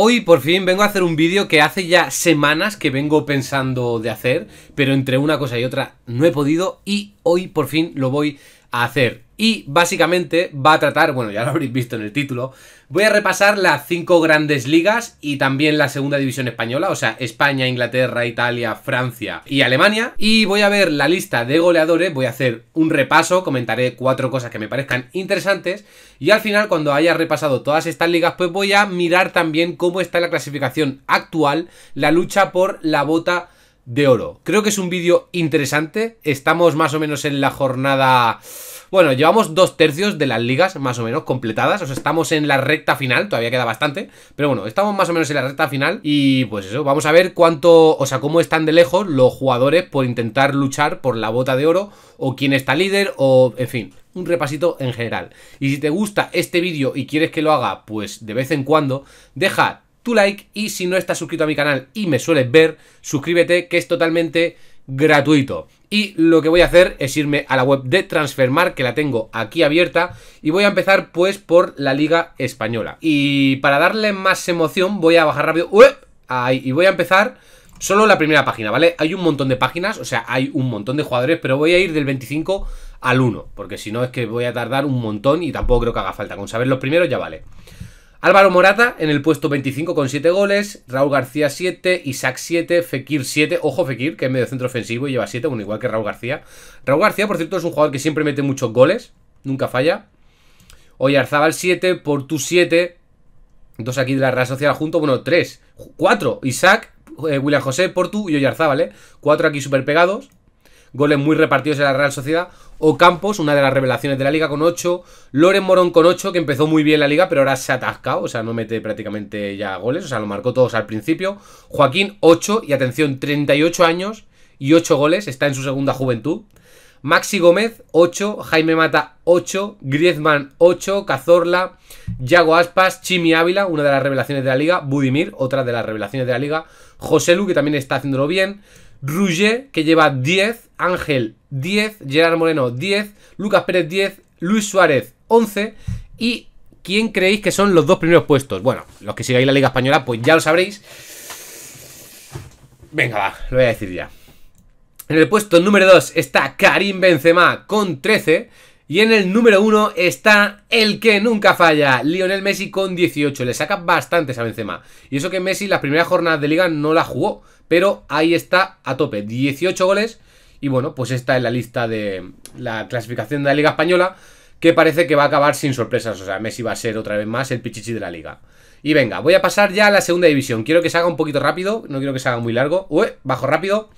Hoy por fin vengo a hacer un vídeo que hace ya semanas que vengo pensando de hacer, pero entre una cosa y otra no he podido y hoy por fin lo voy a hacer. Y básicamente va a tratar, bueno, ya lo habréis visto en el título, voy a repasar las cinco grandes ligas y también la segunda división española, o sea, España, Inglaterra, Italia, Francia y Alemania. Y voy a ver la lista de goleadores, voy a hacer un repaso, comentaré cuatro cosas que me parezcan interesantes. Y al final, cuando haya repasado todas estas ligas, pues voy a mirar también cómo está la clasificación actual, la lucha por la bota de oro. Creo que es un vídeo interesante, estamos más o menos en la jornada... Bueno, llevamos dos tercios de las ligas más o menos completadas. O sea, estamos en la recta final, todavía queda bastante. Pero bueno, estamos más o menos en la recta final. Y pues eso, vamos a ver cuánto, o sea, cómo están de lejos los jugadores por intentar luchar por la bota de oro. O quién está líder, o en fin un repasito en general. Y si te gusta este vídeo y quieres que lo haga, pues de vez en cuando, deja tu like y si no estás suscrito a mi canal y me sueles ver, suscríbete que es totalmente gratuito. Y lo que voy a hacer es irme a la web de Transfermar, que la tengo aquí abierta, y voy a empezar pues por la Liga Española. Y para darle más emoción voy a bajar rápido... y voy a empezar solo la primera página, ¿vale? Hay un montón de páginas, o sea, hay un montón de jugadores, pero voy a ir del 25 al 1, porque si no es que voy a tardar un montón y tampoco creo que haga falta. Con saber los primeros ya vale. Álvaro Morata en el puesto 25 con 7 goles, Raúl García 7, Isaac 7, Fekir 7, ojo Fekir que es medio centro ofensivo y lleva 7, bueno igual que Raúl García. Raúl García por cierto es un jugador que siempre mete muchos goles, nunca falla. Oyarzabal 7, Portu 7, dos aquí de la red social junto, bueno 3, 4, Isaac, eh, William José, Portu y Oyarzabal, ¿eh? 4 aquí super pegados goles muy repartidos en la Real Sociedad. Ocampos, una de las revelaciones de la liga, con 8. Loren Morón con 8, que empezó muy bien la liga, pero ahora se ha atascado, o sea, no mete prácticamente ya goles, o sea, lo marcó todos al principio. Joaquín, 8, y atención, 38 años y 8 goles, está en su segunda juventud. Maxi Gómez, 8, Jaime Mata, 8, Griezmann, 8, Cazorla, Yago Aspas, Chimi Ávila, una de las revelaciones de la liga, Budimir, otra de las revelaciones de la liga, Lu, que también está haciéndolo bien, Rugger, que lleva 10, Ángel 10, Gerard Moreno 10, Lucas Pérez 10, Luis Suárez 11 y ¿quién creéis que son los dos primeros puestos? Bueno, los que sigáis la Liga Española pues ya lo sabréis. Venga, va, lo voy a decir ya. En el puesto número 2 está Karim Benzema con 13. Y en el número 1 está el que nunca falla, Lionel Messi con 18. Le saca bastantes a Benzema. Y eso que Messi las primeras jornadas de liga no la jugó pero ahí está a tope, 18 goles. Y bueno, pues está en la lista de la clasificación de la Liga Española, que parece que va a acabar sin sorpresas. O sea, Messi va a ser otra vez más el pichichi de la Liga. Y venga, voy a pasar ya a la segunda división. Quiero que se haga un poquito rápido, no quiero que se haga muy largo. bajo rápido.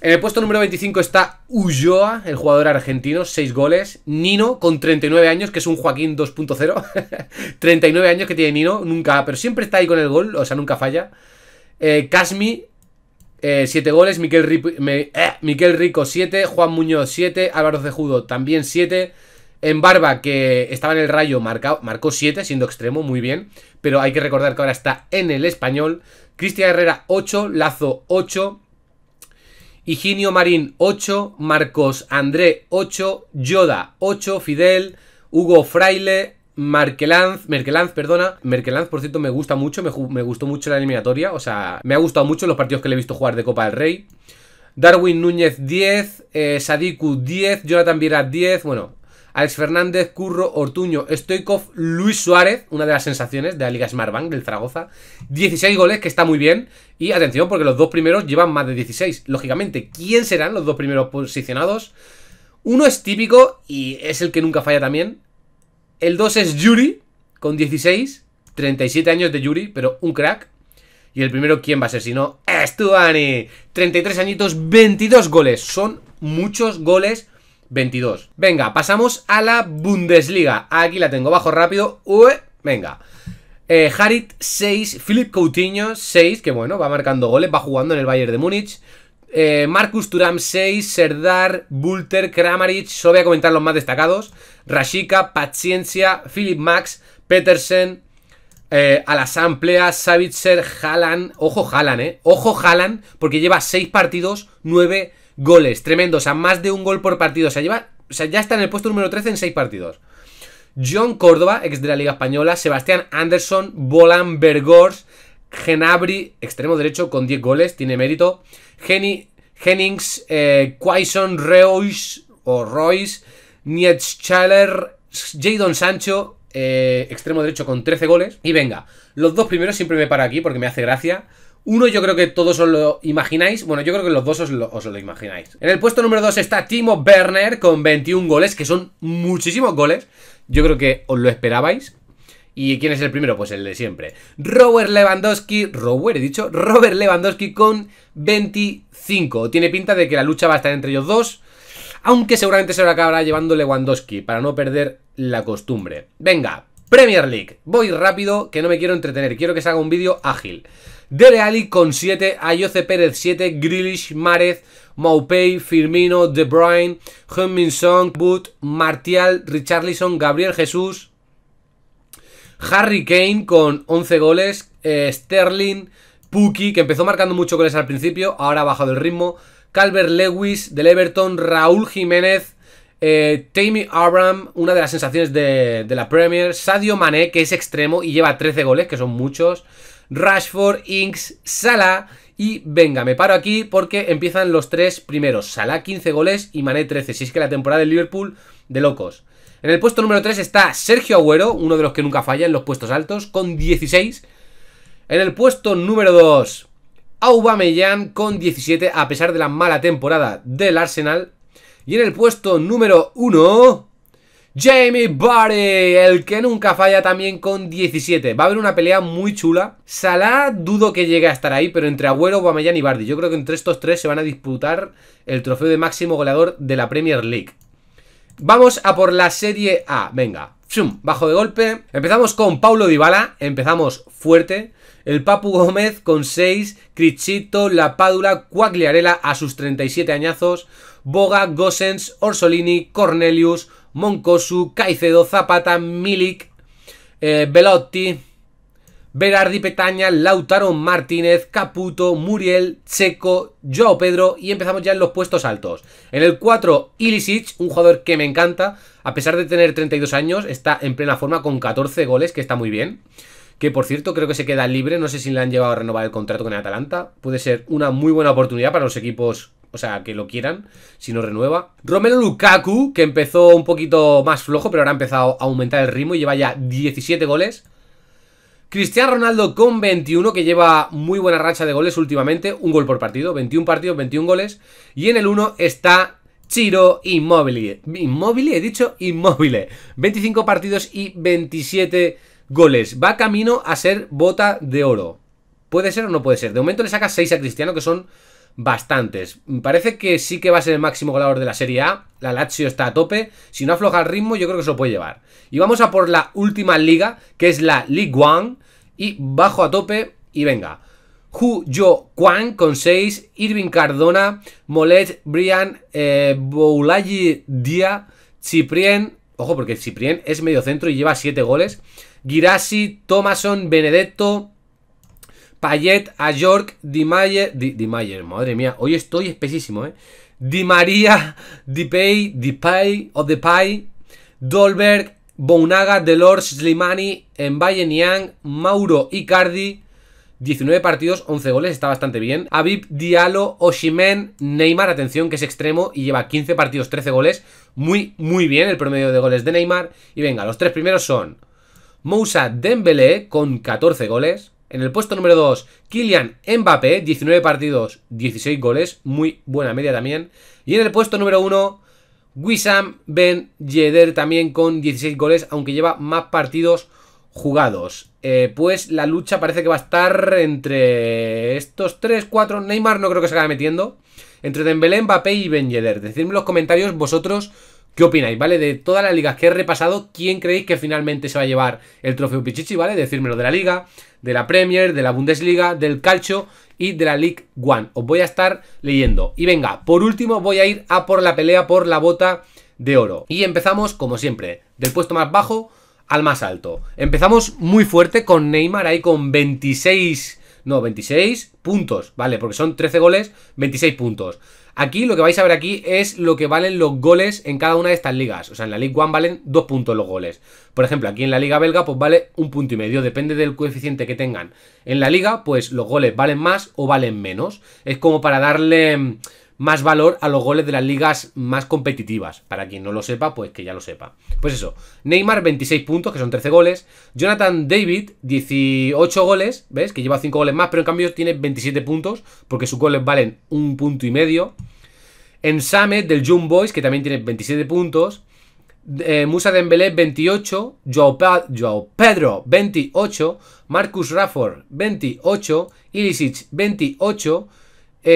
En el puesto número 25 está Ulloa, el jugador argentino, 6 goles. Nino, con 39 años, que es un Joaquín 2.0. 39 años que tiene Nino, nunca, pero siempre está ahí con el gol, o sea, nunca falla. Casmi, eh, 7 eh, goles, Miquel, Rico 7, eh, Juan Muñoz 7, Álvaro Cejudo también 7, en Barba, que estaba en el rayo, marcó 7, siendo extremo, muy bien, pero hay que recordar que ahora está en el español, Cristian Herrera 8, Lazo 8, Higinio Marín 8, Marcos André 8, Yoda 8, Fidel, Hugo Fraile Merkelanz, Merkelanz, perdona. Merkelanz, por cierto, me gusta mucho, me, gustó mucho la eliminatoria, o sea, me ha gustado mucho los partidos que le he visto jugar de Copa del Rey. Darwin Núñez 10, eh, Sadiku 10, Jonathan Viera 10, bueno, Alex Fernández, Curro, Ortuño, Stoikov, Luis Suárez, una de las sensaciones de la Liga Smart Bank del Zaragoza. 16 goles, que está muy bien. Y atención, porque los dos primeros llevan más de 16. Lógicamente, ¿quién serán los dos primeros posicionados? Uno es típico y es el que nunca falla también. El 2 es Yuri, con 16. 37 años de Yuri, pero un crack. Y el primero, ¿quién va a ser? Si no, 33 añitos, 22 goles. Son muchos goles. 22. Venga, pasamos a la Bundesliga. Aquí la tengo, bajo rápido. venga. Eh, Harit 6, Filip Coutinho 6, que bueno, va marcando goles, va jugando en el Bayern de Múnich. Eh, Marcus Turam 6, Serdar, Bulter, Kramaric, solo voy a comentar los más destacados. Rashika, Paciencia, Philip Max, Petersen, eh, Alassane Plea, Savitzer, Haaland. Ojo Haaland, eh. Ojo Haaland, porque lleva 6 partidos, 9 goles. Tremendo, o sea, más de un gol por partido. O lleva, o sea, ya está en el puesto número 13 en 6 partidos. John Córdoba, ex de la Liga Española, Sebastián Anderson, Bolan Bergors, Genabri, extremo derecho, con 10 goles, tiene mérito. Hennings, eh, Quaison Reus o Royce, Jadon Sancho, eh, extremo derecho con 13 goles. Y venga, los dos primeros siempre me paro aquí porque me hace gracia. Uno yo creo que todos os lo imagináis. Bueno, yo creo que los dos os lo, imagináis. En el puesto número 2 está Timo Werner con 21 goles, que son muchísimos goles. Yo creo que os lo esperabais. ¿Y quién es el primero? Pues el de siempre. Robert Lewandowski, Robert he dicho, Robert Lewandowski con 25. Tiene pinta de que la lucha va a estar entre ellos dos, aunque seguramente se lo acabará llevando Lewandowski para no perder la costumbre. Venga, Premier League. Voy rápido, que no me quiero entretener, quiero que se haga un vídeo ágil. Dele Ali con 7, Ayoce Pérez 7, Grealish, Márez, Maupay, Firmino, De Bruyne, Hummingson Song, Boot, Martial, Richarlison, Gabriel Jesús, Harry Kane con 11 goles. Eh, Sterling, Puki, que empezó marcando muchos goles al principio, ahora ha bajado el ritmo. Calvert Lewis del Everton, Raúl Jiménez, eh, Tammy Abram, una de las sensaciones de, la Premier. Sadio Mané, que es extremo y lleva 13 goles, que son muchos. Rashford, Inks, Salah y venga, me paro aquí porque empiezan los tres primeros. Salah 15 goles y Mané 13. Si es que la temporada del Liverpool de locos. En el puesto número 3 está Sergio Agüero, uno de los que nunca falla en los puestos altos, con 16. En el puesto número 2, Aubameyang con 17, a pesar de la mala temporada del Arsenal. Y en el puesto número 1, Jamie Barry, el que nunca falla también con 17. Va a haber una pelea muy chula. Salah dudo que llegue a estar ahí, pero entre Agüero, Aubameyang y Bardi. Yo creo que entre estos tres se van a disputar el trofeo de máximo goleador de la Premier League. Vamos a por la Serie A, venga. ¡Zum! bajo de golpe. Empezamos con Paulo Dybala, empezamos fuerte. El Papu Gómez con 6, Crichito, La Pádula, Cuagliarela a sus 37 añazos, Boga, Gosens, Orsolini, Cornelius, Moncosu, Caicedo, Zapata, Milik, eh, Velotti, Berardi Petaña, Lautaro Martínez, Caputo, Muriel, Checo, Joao Pedro y empezamos ya en los puestos altos. En el 4, Ilisic, un jugador que me encanta, a pesar de tener 32 años, está en plena forma con 14 goles, que está muy bien. Que por cierto, creo que se queda libre, no sé si le han llevado a renovar el contrato con el Atalanta. Puede ser una muy buena oportunidad para los equipos o sea, que lo quieran, si no renueva. Romelu Lukaku, que empezó un poquito más flojo, pero ahora ha empezado a aumentar el ritmo y lleva ya 17 goles. Cristiano Ronaldo con 21, que lleva muy buena racha de goles últimamente, un gol por partido, 21 partidos, 21 goles. Y en el 1 está Chiro Immobile. Inmóvil, he dicho inmóvil. 25 partidos y 27 goles. Va camino a ser bota de oro. ¿Puede ser o no puede ser? De momento le saca 6 a Cristiano, que son bastantes. Parece que sí que va a ser el máximo goleador de la Serie A. La Lazio está a tope. Si no afloja el ritmo, yo creo que se lo puede llevar. Y vamos a por la última liga, que es la League One. Y bajo a tope y venga. Hu Jo Kwan con 6, Irving Cardona, Molet, Brian, eh, Dia, Ciprien, ojo porque Ciprien es medio centro y lleva 7 goles, Girassi, Thomason, Benedetto, Payet, a York, Di Mayer, Di, Mayer, madre mía, hoy estoy espesísimo, ¿eh? Di María, Di Pay, o Pay, Dolberg, Bounaga, Delors, Slimani, Mbaye Niang, Mauro Icardi, 19 partidos, 11 goles, está bastante bien. Habib, Diallo, Oshimen, Neymar, atención que es extremo y lleva 15 partidos, 13 goles. Muy, muy bien el promedio de goles de Neymar. Y venga, los tres primeros son Moussa Dembélé con 14 goles, en el puesto número 2, Kylian Mbappé, 19 partidos, 16 goles, muy buena media también. Y en el puesto número 1, Wissam Ben Yedder también con 16 goles, aunque lleva más partidos jugados. Eh, pues la lucha parece que va a estar entre estos 3, 4. Neymar no creo que se acabe metiendo. Entre Dembélé, Mbappé y Ben Yedder. Decidme en los comentarios vosotros qué opináis, ¿vale? De todas las ligas que he repasado, ¿quién creéis que finalmente se va a llevar el trofeo Pichichi, ¿vale? Decírmelo de la liga, de la Premier, de la Bundesliga, del Calcio y de la League One. Os voy a estar leyendo. Y venga, por último voy a ir a por la pelea por la bota de oro. Y empezamos, como siempre, del puesto más bajo al más alto. Empezamos muy fuerte con Neymar ahí con 26... No, 26 puntos, ¿vale? Porque son 13 goles, 26 puntos. Aquí lo que vais a ver aquí es lo que valen los goles en cada una de estas ligas. O sea, en la League One valen dos puntos los goles. Por ejemplo, aquí en la Liga Belga pues vale un punto y medio, depende del coeficiente que tengan. En la Liga pues los goles valen más o valen menos. Es como para darle más valor a los goles de las ligas más competitivas. Para quien no lo sepa, pues que ya lo sepa. Pues eso, Neymar 26 puntos, que son 13 goles. Jonathan David 18 goles, ¿ves? Que lleva 5 goles más, pero en cambio tiene 27 puntos, porque sus goles valen un punto y medio. En del Young Boys, que también tiene 27 puntos. Eh, Musa Musa Dembélé 28, Joao, Pedro 28, Marcus Rafford 28, Ilisic 28,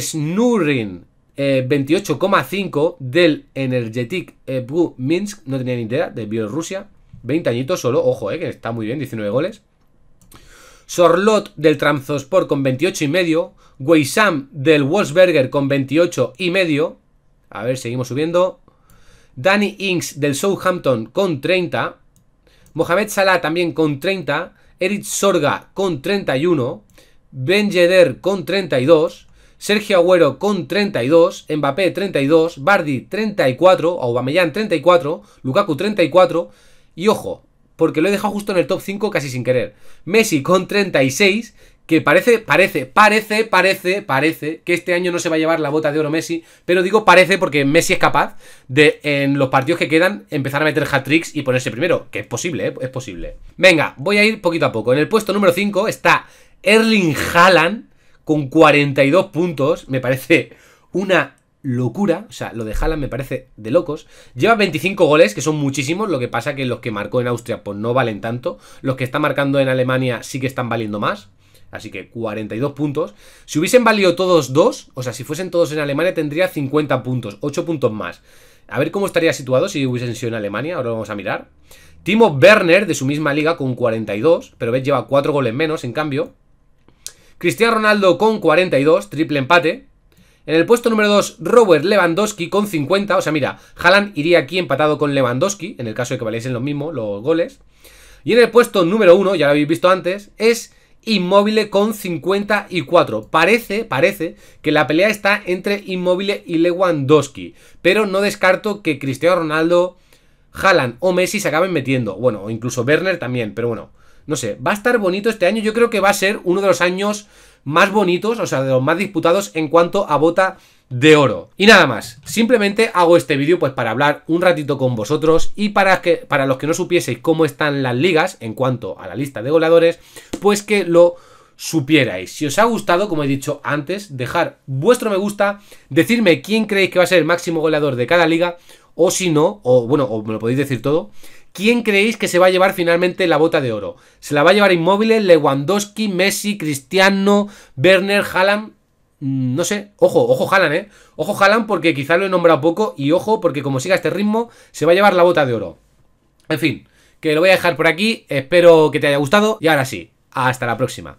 Snurrin 28,5 eh, del Energetic eh, Bu Minsk, no tenía ni idea, de Bielorrusia. 20 añitos solo, ojo, eh, que está muy bien, 19 goles. Sorlot del Transosport con 28 y medio, Weisam del Wolfsberger con 28 y medio. A ver, seguimos subiendo. Danny Inks del Southampton con 30. Mohamed Salah también con 30. Eric Sorga con 31. Ben Yedder con 32. Sergio Agüero con 32, Mbappé 32, Bardi 34, Aubameyang 34, Lukaku 34 y ojo, porque lo he dejado justo en el top 5 casi sin querer. Messi con 36, que parece, parece, parece, parece, parece que este año no se va a llevar la bota de oro Messi, pero digo parece porque Messi es capaz de en los partidos que quedan empezar a meter hat-tricks y ponerse primero, que es posible, ¿eh? es posible. Venga, voy a ir poquito a poco. En el puesto número 5 está Erling Haaland con 42 puntos, me parece una locura, o sea, lo de Haaland me parece de locos. Lleva 25 goles, que son muchísimos, lo que pasa que los que marcó en Austria pues no valen tanto, los que está marcando en Alemania sí que están valiendo más. Así que 42 puntos. Si hubiesen valido todos dos, o sea, si fuesen todos en Alemania, tendría 50 puntos, 8 puntos más. A ver cómo estaría situado si hubiesen sido en Alemania, ahora vamos a mirar. Timo Werner, de su misma liga, con 42, pero ves, lleva 4 goles menos, en cambio. Cristiano Ronaldo con 42, triple empate. En el puesto número 2, Robert Lewandowski con 50. O sea, mira, Haaland iría aquí empatado con Lewandowski, en el caso de que valiesen lo mismo los goles. Y en el puesto número 1, ya lo habéis visto antes, es Inmóvil con 54. Parece, parece que la pelea está entre Inmóvil y Lewandowski. Pero no descarto que Cristiano Ronaldo, Haaland o Messi se acaben metiendo. Bueno, o incluso Werner también, pero bueno. No sé, va a estar bonito este año. Yo creo que va a ser uno de los años más bonitos, o sea, de los más disputados en cuanto a bota de oro. Y nada más, simplemente hago este vídeo pues para hablar un ratito con vosotros y para, que, para los que no supieseis cómo están las ligas en cuanto a la lista de goleadores, pues que lo supierais. Si os ha gustado, como he dicho antes, dejar vuestro me gusta, decirme quién creéis que va a ser el máximo goleador de cada liga, o si no, o bueno, o me lo podéis decir todo, ¿Quién creéis que se va a llevar finalmente la bota de oro? ¿Se la va a llevar Inmóviles, Lewandowski, Messi, Cristiano, Werner, Haaland? Mm, no sé, ojo, ojo Haaland, ¿eh? Ojo Haaland porque quizá lo he nombrado poco y ojo porque como siga este ritmo se va a llevar la bota de oro. En fin, que lo voy a dejar por aquí, espero que te haya gustado y ahora sí, hasta la próxima.